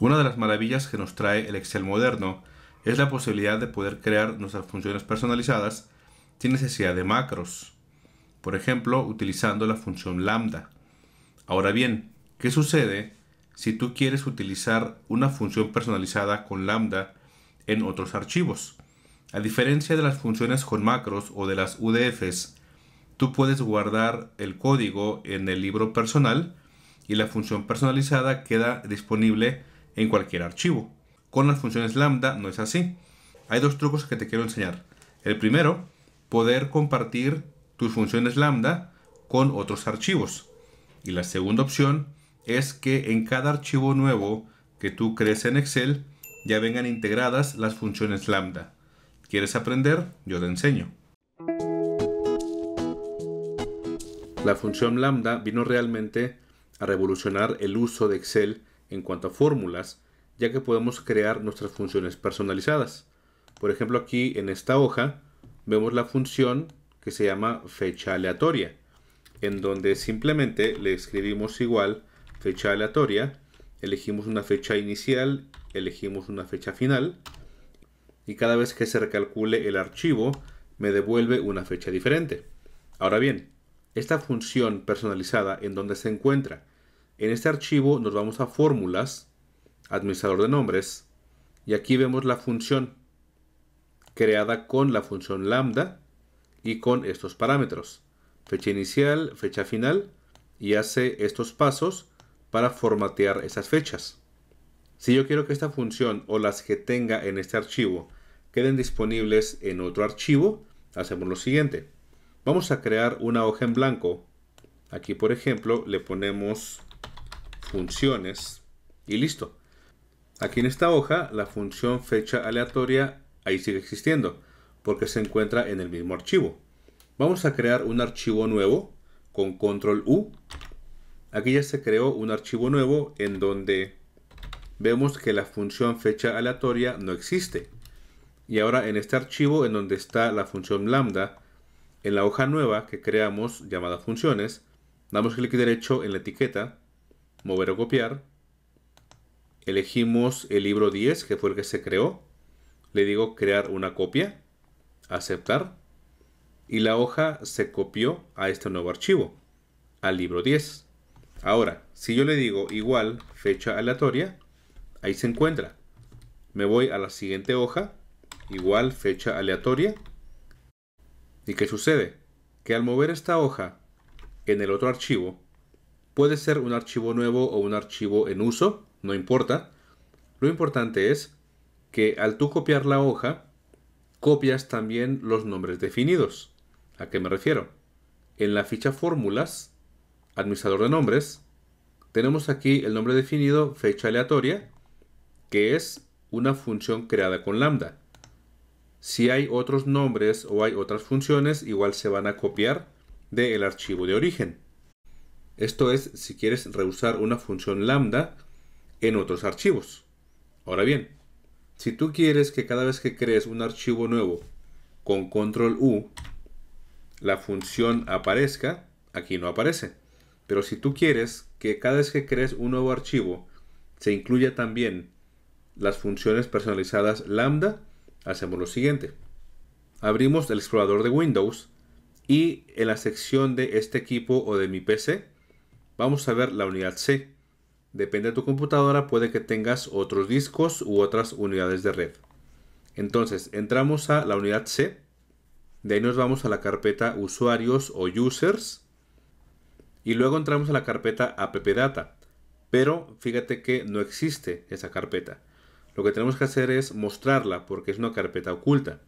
Una de las maravillas que nos trae el Excel moderno es la posibilidad de poder crear nuestras funciones personalizadas sin necesidad de macros, por ejemplo utilizando la función lambda. Ahora bien, ¿qué sucede si tú quieres utilizar una función personalizada con lambda en otros archivos? A diferencia de las funciones con macros o de las UDFs, tú puedes guardar el código en el libro personal y la función personalizada queda disponible en cualquier archivo. Con las funciones lambda no es así. Hay dos trucos que te quiero enseñar. El primero, poder compartir tus funciones lambda con otros archivos. Y la segunda opción es que en cada archivo nuevo que tú crees en Excel ya vengan integradas las funciones lambda. ¿Quieres aprender? Yo te enseño. La función lambda vino realmente a revolucionar el uso de Excel en cuanto a fórmulas, ya que podemos crear nuestras funciones personalizadas. Por ejemplo, aquí en esta hoja vemos la función que se llama fecha aleatoria, en donde simplemente le escribimos igual fecha aleatoria, elegimos una fecha inicial, elegimos una fecha final, y cada vez que se recalcule el archivo, me devuelve una fecha diferente. Ahora bien, esta función personalizada en donde se encuentra en este archivo nos vamos a fórmulas, administrador de nombres, y aquí vemos la función creada con la función lambda y con estos parámetros. Fecha inicial, fecha final y hace estos pasos para formatear esas fechas. Si yo quiero que esta función o las que tenga en este archivo queden disponibles en otro archivo, hacemos lo siguiente. Vamos a crear una hoja en blanco. Aquí, por ejemplo, le ponemos funciones y listo. Aquí en esta hoja la función fecha aleatoria ahí sigue existiendo porque se encuentra en el mismo archivo. Vamos a crear un archivo nuevo con control U. Aquí ya se creó un archivo nuevo en donde vemos que la función fecha aleatoria no existe. Y ahora en este archivo en donde está la función lambda, en la hoja nueva que creamos llamada funciones, damos clic derecho en la etiqueta mover o copiar. Elegimos el libro 10, que fue el que se creó. Le digo crear una copia, aceptar. Y la hoja se copió a este nuevo archivo, al libro 10. Ahora, si yo le digo igual fecha aleatoria, ahí se encuentra. Me voy a la siguiente hoja, igual fecha aleatoria. ¿Y qué sucede? Que al mover esta hoja en el otro archivo, Puede ser un archivo nuevo o un archivo en uso, no importa. Lo importante es que al tú copiar la hoja, copias también los nombres definidos. ¿A qué me refiero? En la ficha fórmulas, administrador de nombres, tenemos aquí el nombre definido fecha aleatoria, que es una función creada con lambda. Si hay otros nombres o hay otras funciones, igual se van a copiar del archivo de origen. Esto es si quieres reusar una función lambda en otros archivos. Ahora bien, si tú quieres que cada vez que crees un archivo nuevo con control U, la función aparezca, aquí no aparece. Pero si tú quieres que cada vez que crees un nuevo archivo se incluya también las funciones personalizadas lambda, hacemos lo siguiente. Abrimos el explorador de Windows y en la sección de este equipo o de mi PC Vamos a ver la unidad C. Depende de tu computadora, puede que tengas otros discos u otras unidades de red. Entonces, entramos a la unidad C. De ahí nos vamos a la carpeta usuarios o users. Y luego entramos a la carpeta appdata. Pero fíjate que no existe esa carpeta. Lo que tenemos que hacer es mostrarla porque es una carpeta oculta.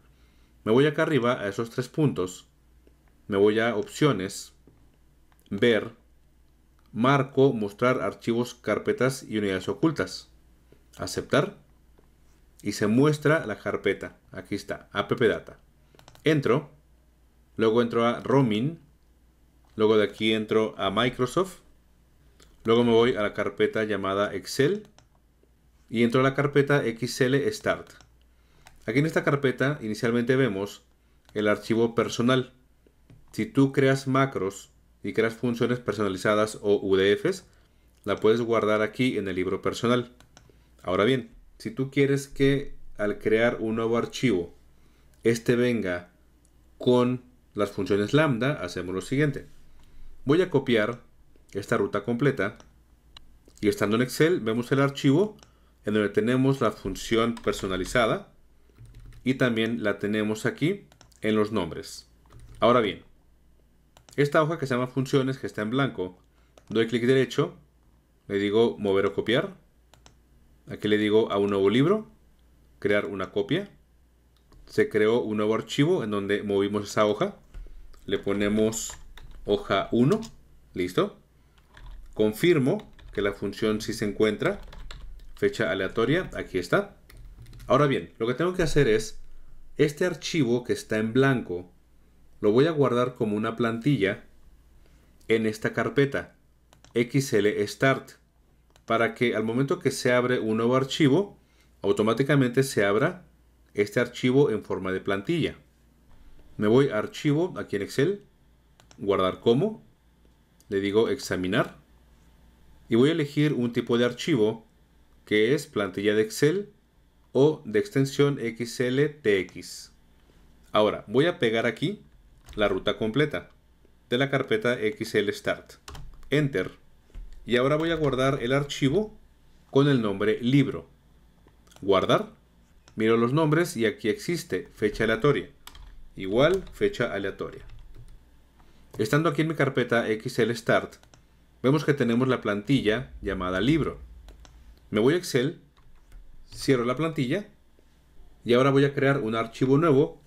Me voy acá arriba a esos tres puntos. Me voy a opciones, ver, marco, mostrar archivos, carpetas y unidades ocultas. Aceptar. Y se muestra la carpeta. Aquí está, appdata. Entro. Luego entro a roaming. Luego de aquí entro a Microsoft. Luego me voy a la carpeta llamada Excel. Y entro a la carpeta XL Start. Aquí en esta carpeta inicialmente vemos el archivo personal. Si tú creas macros y creas funciones personalizadas o UDFs, la puedes guardar aquí en el libro personal. Ahora bien, si tú quieres que al crear un nuevo archivo, este venga con las funciones lambda, hacemos lo siguiente. Voy a copiar esta ruta completa y estando en Excel vemos el archivo en donde tenemos la función personalizada y también la tenemos aquí en los nombres. Ahora bien, esta hoja que se llama funciones, que está en blanco, doy clic derecho, le digo mover o copiar. Aquí le digo a un nuevo libro, crear una copia. Se creó un nuevo archivo en donde movimos esa hoja. Le ponemos hoja 1, listo. Confirmo que la función sí se encuentra. Fecha aleatoria, aquí está. Ahora bien, lo que tengo que hacer es, este archivo que está en blanco, lo voy a guardar como una plantilla en esta carpeta XL Start para que al momento que se abre un nuevo archivo, automáticamente se abra este archivo en forma de plantilla. Me voy a archivo aquí en Excel, guardar como, le digo examinar y voy a elegir un tipo de archivo que es plantilla de Excel o de extensión XLTX. Ahora voy a pegar aquí la ruta completa de la carpeta XL Start. Enter. Y ahora voy a guardar el archivo con el nombre libro. Guardar. Miro los nombres y aquí existe fecha aleatoria. Igual fecha aleatoria. Estando aquí en mi carpeta XL Start, vemos que tenemos la plantilla llamada libro. Me voy a Excel, cierro la plantilla y ahora voy a crear un archivo nuevo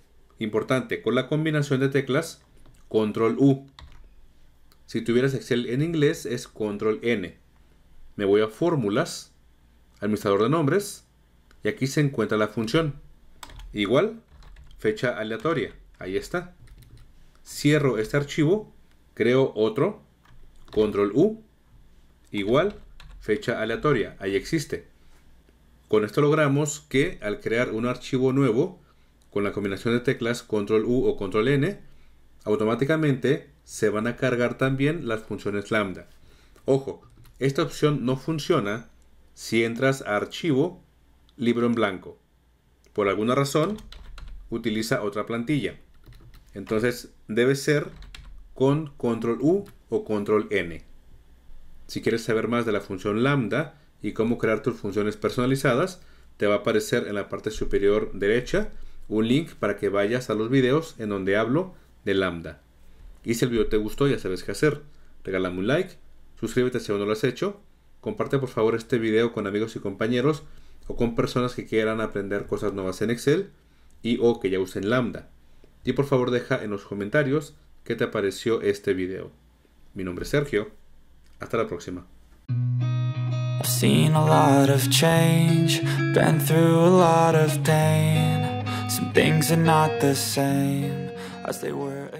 Importante, con la combinación de teclas Control U. Si tuvieras Excel en inglés es Control N. Me voy a fórmulas, administrador de nombres, y aquí se encuentra la función. Igual, fecha aleatoria. Ahí está. Cierro este archivo, creo otro, Control U, igual, fecha aleatoria. Ahí existe. Con esto logramos que al crear un archivo nuevo, con la combinación de teclas control U o control N, automáticamente se van a cargar también las funciones lambda. Ojo, esta opción no funciona si entras a archivo, libro en blanco. Por alguna razón, utiliza otra plantilla. Entonces debe ser con control U o control N. Si quieres saber más de la función lambda y cómo crear tus funciones personalizadas, te va a aparecer en la parte superior derecha un link para que vayas a los videos en donde hablo de Lambda. Y si el video te gustó, ya sabes qué hacer. Regálame un like, suscríbete si aún no lo has hecho, comparte por favor este video con amigos y compañeros o con personas que quieran aprender cosas nuevas en Excel y o que ya usen Lambda. Y por favor deja en los comentarios qué te pareció este video. Mi nombre es Sergio. Hasta la próxima. Some things are not the same as they were